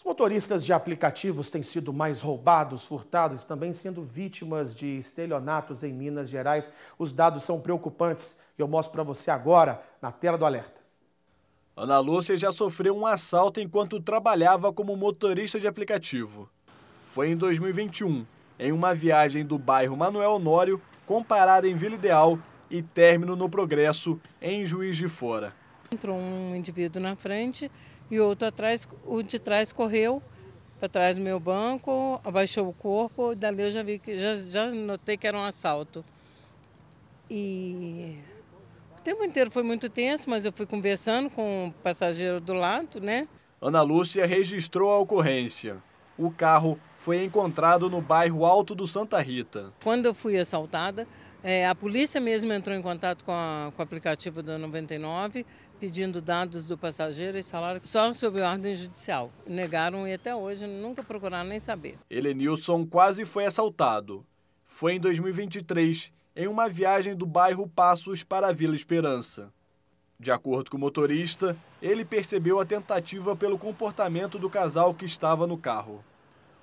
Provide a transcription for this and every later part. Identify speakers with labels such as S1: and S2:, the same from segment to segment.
S1: Os motoristas de aplicativos têm sido mais roubados, furtados, e também sendo vítimas de estelionatos em Minas Gerais. Os dados são preocupantes e eu mostro para você agora na tela do alerta. Ana Lúcia já sofreu um assalto enquanto trabalhava como
S2: motorista de aplicativo. Foi em 2021, em uma viagem do bairro Manuel Honório, comparada em Vila Ideal e término no Progresso, em Juiz de Fora.
S3: Entrou um indivíduo na frente, e outro atrás, o de trás correu para trás do meu banco, abaixou o corpo, dali eu já vi que já, já notei que era um assalto. E o tempo inteiro foi muito tenso, mas eu fui conversando com o passageiro do lado, né? Ana Lúcia registrou
S2: a ocorrência. O carro foi encontrado no bairro Alto do Santa Rita.
S3: Quando eu fui assaltada, é, a polícia mesmo entrou em contato com, a, com o aplicativo da 99, pedindo dados do passageiro e salário só sob ordem judicial. Negaram e até hoje nunca procuraram nem saber.
S2: Elenilson quase foi assaltado. Foi em 2023, em uma viagem do bairro Passos para a Vila Esperança. De acordo com o motorista, ele percebeu a tentativa pelo comportamento do casal que estava no carro.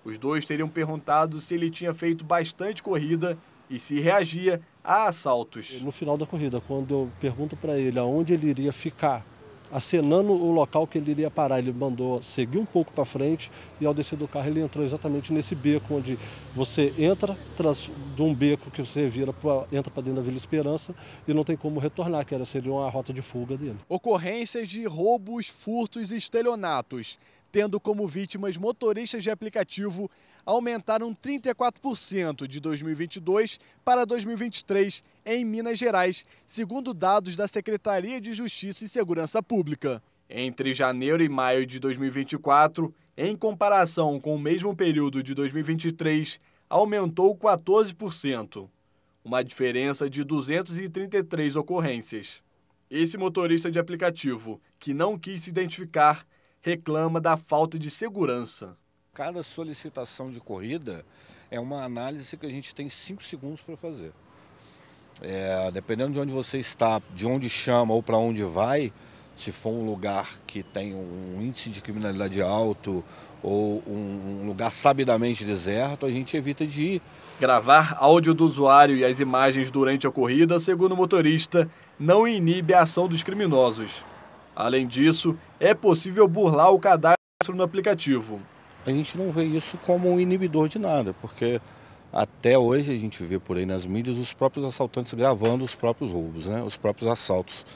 S2: Os dois teriam perguntado se ele tinha feito bastante corrida e se reagia a assaltos. No final da corrida, quando eu pergunto para ele aonde ele iria ficar, acenando o local que ele iria parar, ele mandou seguir um pouco para frente e ao descer do carro ele entrou exatamente nesse beco onde você entra trans, de um beco que você vira pra, entra para dentro da Vila Esperança e não tem como retornar, que era seria uma rota de fuga dele. Ocorrências de roubos, furtos e estelionatos tendo como vítimas motoristas de aplicativo, aumentaram 34% de 2022 para 2023 em Minas Gerais, segundo dados da Secretaria de Justiça e Segurança Pública. Entre janeiro e maio de 2024, em comparação com o mesmo período de 2023, aumentou 14%, uma diferença de 233 ocorrências. Esse motorista de aplicativo, que não quis se identificar, reclama da falta de segurança. Cada solicitação de corrida é uma análise que a gente tem cinco
S4: segundos para fazer. É, dependendo de onde você está, de onde chama ou para onde vai, se for um lugar que tem um índice de criminalidade alto
S2: ou um, lugar sabidamente deserto, a gente evita de ir. Gravar áudio do usuário e as imagens durante a corrida, segundo o motorista, não inibe a ação dos criminosos. Além disso, é possível burlar o cadastro no aplicativo. A gente não vê isso como um inibidor de nada, porque até hoje a gente
S4: vê por aí nas mídias os próprios assaltantes gravando os próprios roubos, né? os próprios assaltos,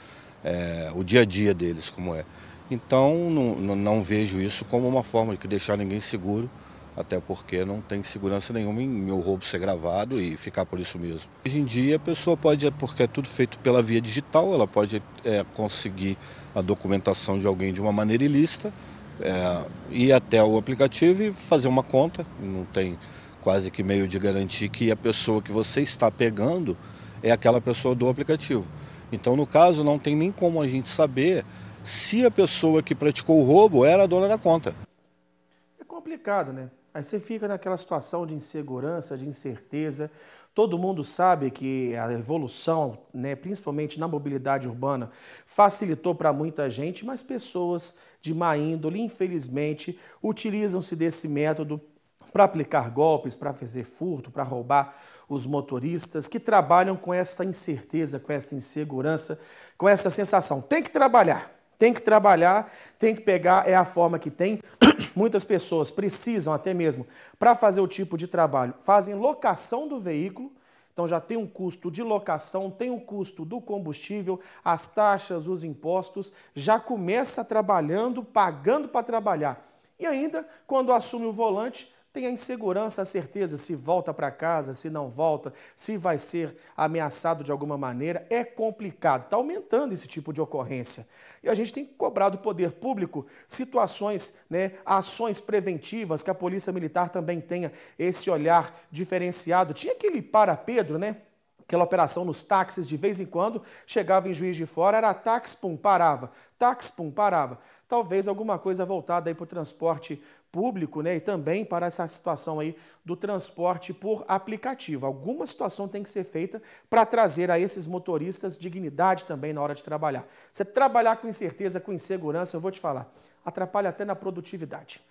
S4: é, o dia a dia deles, como é. Então não, não vejo isso como uma forma de deixar ninguém seguro até porque não tem segurança nenhuma em meu roubo ser gravado e ficar por isso mesmo. Hoje em dia a pessoa pode, porque é tudo feito pela via digital, ela pode é, conseguir a documentação de alguém de uma maneira ilícita, é, ir até o aplicativo e fazer uma conta, não tem quase que meio de garantir que a pessoa que você está pegando é aquela pessoa do aplicativo. Então, no caso, não tem nem como a gente saber se a pessoa que praticou o roubo era a dona da conta.
S1: É complicado, né? Aí você fica naquela situação de insegurança, de incerteza. Todo mundo sabe que a evolução, né, principalmente na mobilidade urbana, facilitou para muita gente, mas pessoas de má índole, infelizmente, utilizam-se desse método para aplicar golpes, para fazer furto, para roubar os motoristas que trabalham com essa incerteza, com essa insegurança, com essa sensação. Tem que trabalhar, tem que trabalhar, tem que pegar, é a forma que tem. Muitas pessoas precisam até mesmo, para fazer o tipo de trabalho, fazem locação do veículo, então já tem um custo de locação, tem o um custo do combustível, as taxas, os impostos, já começa trabalhando, pagando para trabalhar. E ainda, quando assume o volante, tem a insegurança, a certeza se volta para casa, se não volta, se vai ser ameaçado de alguma maneira. É complicado, está aumentando esse tipo de ocorrência. E a gente tem que cobrar do poder público situações, né, ações preventivas, que a Polícia Militar também tenha esse olhar diferenciado. Tinha aquele para Pedro, né? Aquela operação nos táxis, de vez em quando, chegava em Juiz de Fora, era táxi, pum, parava, táxi, pum, parava. Talvez alguma coisa voltada aí para o transporte público, né? E também para essa situação aí do transporte por aplicativo. Alguma situação tem que ser feita para trazer a esses motoristas dignidade também na hora de trabalhar. Você trabalhar com incerteza, com insegurança, eu vou te falar, atrapalha até na produtividade.